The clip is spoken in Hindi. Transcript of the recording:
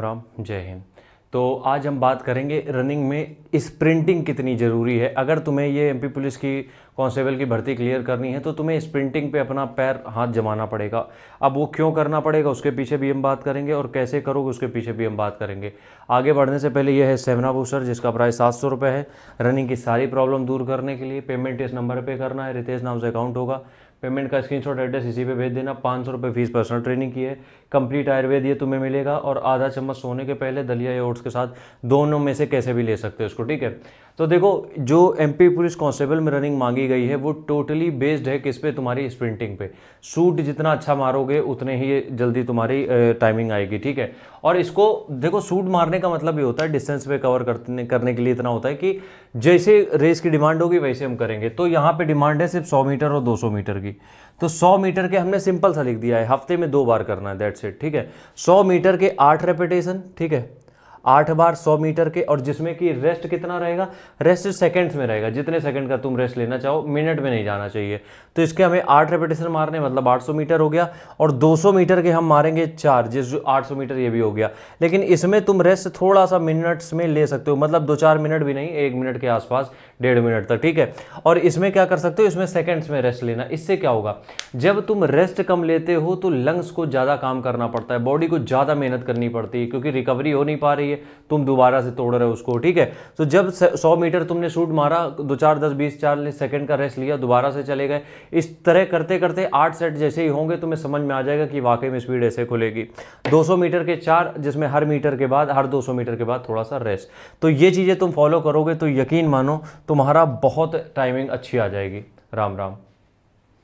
राम जय हिंद तो आज हम बात करेंगे रनिंग में स्प्रिंटिंग कितनी ज़रूरी है अगर तुम्हें ये एमपी पुलिस की कांस्टेबल की भर्ती क्लियर करनी है तो तुम्हें स्प्रिंटिंग पे अपना पैर हाथ जमाना पड़ेगा अब वो क्यों करना पड़ेगा उसके पीछे भी हम बात करेंगे और कैसे करोगे उसके पीछे भी हम बात करेंगे आगे बढ़ने से पहले यह है सेमना बूस्टर जिसका प्राइस सात सौ है रनिंग की सारी प्रॉब्लम दूर करने के लिए पेमेंट इस नंबर पर करना है रितेश नाम से अकाउंट होगा पेमेंट का स्क्रीनशॉट एड्रेस इसी पे भेज देना पाँच सौ रुपये फीस पर्सनल ट्रेनिंग की है कंप्लीट आयुर्वेद ये तुम्हें मिलेगा और आधा चम्मच सोने के पहले दलिया या ओट्स के साथ दोनों में से कैसे भी ले सकते हो उसको ठीक है तो देखो जो एम पुलिस कांस्टेबल में रनिंग मांगी गई है वो टोटली बेस्ड है किस पे तुम्हारी स्प्रिंटिंग पे सूट जितना अच्छा मारोगे उतने ही जल्दी तुम्हारी टाइमिंग आएगी ठीक है और इसको देखो सूट मारने का मतलब ये होता है डिस्टेंस पे कवर करने करने के लिए इतना होता है कि जैसे रेस की डिमांड होगी वैसे हम करेंगे तो यहाँ पर डिमांड है सिर्फ सौ मीटर और दो मीटर की होगी तो 100 मीटर के हमने सिंपल सा लिख दिया है हफ्ते में दो बार करना है दैट्स इट ठीक है 100 मीटर के आठ रेपिटेशन ठीक है आठ बार सौ मीटर के और जिसमें कि रेस्ट कितना रहेगा रेस्ट सेकंड्स में रहेगा जितने सेकंड का तुम रेस्ट लेना चाहो मिनट में नहीं जाना चाहिए तो इसके हमें आठ रेपिटेशन मारने मतलब आठ सौ मीटर हो गया और दो सौ मीटर के हम मारेंगे चार जिस जो आठ सौ मीटर ये भी हो गया लेकिन इसमें तुम रेस्ट थोड़ा सा मिनट्स में ले सकते हो मतलब दो चार मिनट भी नहीं एक मिनट के आसपास डेढ़ मिनट तक ठीक है और इसमें क्या कर सकते हो इसमें सेकेंड्स में रेस्ट लेना इससे क्या होगा जब तुम रेस्ट कम लेते हो तो लंग्स को ज़्यादा काम करना पड़ता है बॉडी को ज़्यादा मेहनत करनी पड़ती है क्योंकि रिकवरी हो नहीं पा रही चाहिए तुम दोबारा से तोड़ रहे हो उसको ठीक है तो जब सौ मीटर तुमने शूट मारा दो चार दस बीस चालीस सेकेंड का रेस्ट लिया दोबारा से चले गए इस तरह करते करते आठ सेट जैसे ही होंगे तुम्हें समझ में आ जाएगा कि वाकई में स्पीड ऐसे खुलेगी दो मीटर के चार जिसमें हर मीटर के बाद हर दो मीटर के बाद थोड़ा सा रेस्ट तो ये चीज़ें तुम फॉलो करोगे तो यकीन मानो तुम्हारा बहुत टाइमिंग अच्छी आ जाएगी राम राम